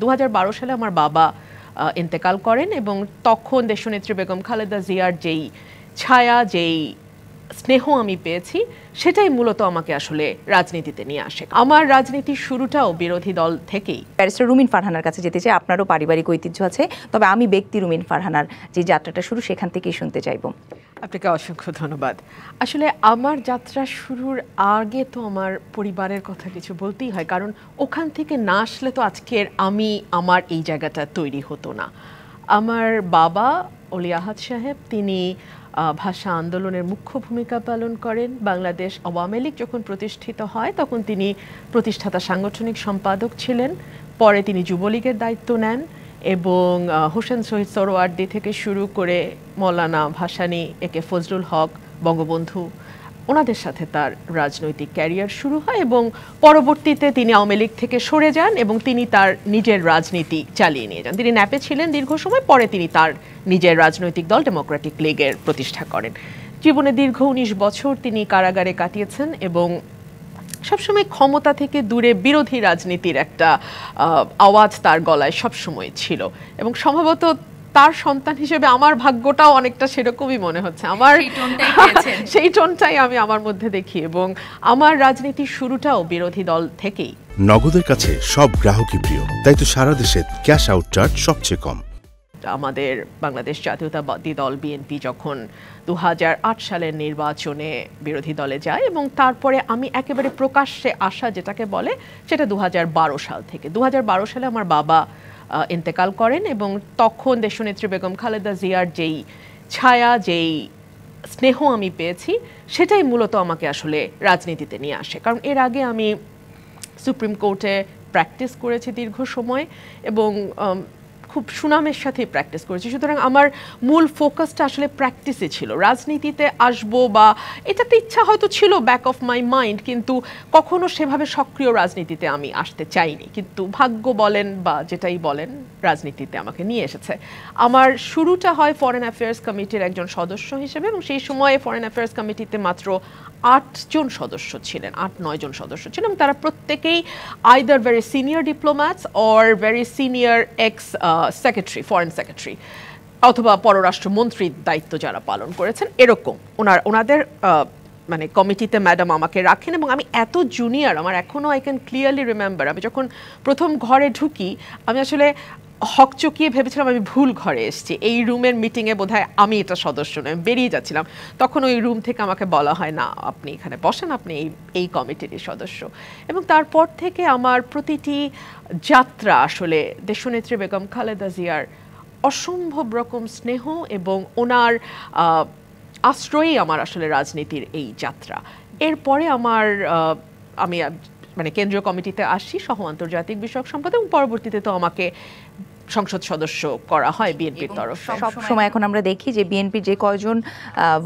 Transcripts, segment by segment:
দু সালে আমার বাবা ইন্তেকাল করেন এবং তখন দেশনেত্রী বেগম খালেদা জিয়ার যেই ছায়া যেই স্নেহ আমি পেয়েছি সেটাই মূলত আমাকে আসলে রাজনীতিতে নিয়ে আসে আমার রাজনীতির শুরুটাও বিরোধী দল থেকেই ব্যারিস্টার রুমিন ফারহানার কাছে যেতে চাই আপনারও পারিবারিক ঐতিহ্য আছে তবে আমি ব্যক্তি রুমিন ফারহানার যে যাত্রাটা শুরু সেখান থেকেই শুনতে চাইব আপনাকে অসংখ্য ধন্যবাদ আসলে আমার যাত্রা শুরুর আগে তো আমার পরিবারের কথা কিছু বলতেই হয় কারণ ওখান থেকে না আসলে তো আজকের আমি আমার এই জায়গাটা তৈরি হতো না আমার বাবা অলি আহাদ সাহেব তিনি ভাষা আন্দোলনের মুখ্য ভূমিকা পালন করেন বাংলাদেশ আওয়ামী লীগ যখন প্রতিষ্ঠিত হয় তখন তিনি প্রতিষ্ঠাতা সাংগঠনিক সম্পাদক ছিলেন পরে তিনি যুবলীগের দায়িত্ব নেন এবং হোসেন শহীদ সরোয়ার্দি থেকে শুরু করে মৌলানা ভাসানী একে ফজলুল হক বঙ্গবন্ধু ওনাদের সাথে তার রাজনৈতিক ক্যারিয়ার শুরু হয় এবং পরবর্তীতে তিনি আওয়ামী লীগ থেকে সরে যান এবং তিনি তার নিজের রাজনীতি চালিয়ে নিয়ে যান তিনি ন্যাপে ছিলেন দীর্ঘ সময় পরে তিনি তার নিজের রাজনৈতিক দল ডেমোক্রেটিক লীগের প্রতিষ্ঠা করেন জীবনে দীর্ঘ উনিশ বছর তিনি কারাগারে কাটিয়েছেন এবং সবসময় ক্ষমতা থেকে দূরে বিরোধী রাজনীতির একটা আওয়াজ তার গলায় সবসময় ছিল এবং সম্ভবত তার সন্তান হিসেবে আমার ভাগ্যটাও অনেকটা সেরকমই মনে হচ্ছে আমার সেই টোনটাই আমি আমার মধ্যে দেখি এবং আমার রাজনীতির শুরুটাও বিরোধী দল থেকেই নগদের কাছে সব গ্রাহকই প্রিয় তাই তো সারা দেশে ক্যাশ আউটচার্জ সবচেয়ে কম আমাদের বাংলাদেশ জাতীয়তাবাদী দল বিএনপি যখন দু সালের নির্বাচনে বিরোধী দলে যায় এবং তারপরে আমি একেবারে প্রকাশ্যে আসা যেটাকে বলে সেটা দু সাল থেকে দু সালে আমার বাবা ইন্তেকাল করেন এবং তখন দেশনেত্রী বেগম খালেদা জিয়ার যেই ছায়া যেই স্নেহ আমি পেয়েছি সেটাই মূলত আমাকে আসলে রাজনীতিতে নিয়ে আসে কারণ এর আগে আমি সুপ্রিম কোর্টে প্র্যাকটিস করেছি দীর্ঘ সময় এবং খুব সুনামের সাথে প্র্যাকটিস করেছি সুতরাং আমার মূল ফোকাসটা আসলে প্র্যাকটিসে ছিল রাজনীতিতে আসব বা এটাতে ইচ্ছা হয়তো ছিল ব্যাক অফ মাই মাইন্ড কিন্তু কখনো সেভাবে সক্রিয় রাজনীতিতে আমি আসতে চাইনি কিন্তু ভাগ্য বলেন বা যেটাই বলেন রাজনীতিতে আমাকে নিয়ে এসেছে আমার শুরুটা হয় ফরেন অ্যাফেয়ার্স কমিটির একজন সদস্য হিসেবে এবং সেই সময়ে ফরেন অ্যাফেয়ার্স কমিটিতে মাত্র আট জন সদস্য ছিলেন আট নয় জন সদস্য ছিলেন এবং তারা প্রত্যেকেই either very senior diplomats or very senior ex secretary foreign secretary অথবা পররাষ্ট্রমন্ত্রীর দায়িত্ব যারা পালন করেছেন এরকম ওনার ওনাদের মানে কমিটিতে ম্যাডাম আমাকে রাখেন এবং আমি এত জুনিয়র আমার এখনও আই ক্যান ক্লিয়ারলি রিমেম্বার আমি যখন প্রথম ঘরে ঢুকি আমি আসলে হকচকিয়ে ভেবেছিলাম আমি ভুল ঘরে এসেছি এই রুমের মিটিংয়ে বোধ আমি এটা সদস্য নয় বেরিয়ে যাচ্ছিলাম তখন ওই রুম থেকে আমাকে বলা হয় না আপনি এখানে বসেন আপনি এই এই কমিটিরই সদস্য এবং তারপর থেকে আমার প্রতিটি যাত্রা আসলে দেশনেত্রী বেগম খালেদা জিয়ার অসম্ভব রকম স্নেহ এবং ওনার আশ্রয়েই আমার আসলে রাজনীতির এই যাত্রা এরপরে আমার আমি মানে কেন্দ্রীয় কমিটিতে আসি সহ আন্তর্জাতিক বিষয়ক সম্পাদক এবং পরবর্তীতে তো আমাকে সংসদ সদস্য করা হয় বিএনপির তরফ সব সময় এখন আমরা দেখি যে বিএনপি যে কয়জন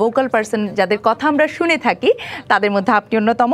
ভোকাল পার্সন যাদের কথা আমরা শুনে থাকি তাদের মধ্যে আপনি অন্যতম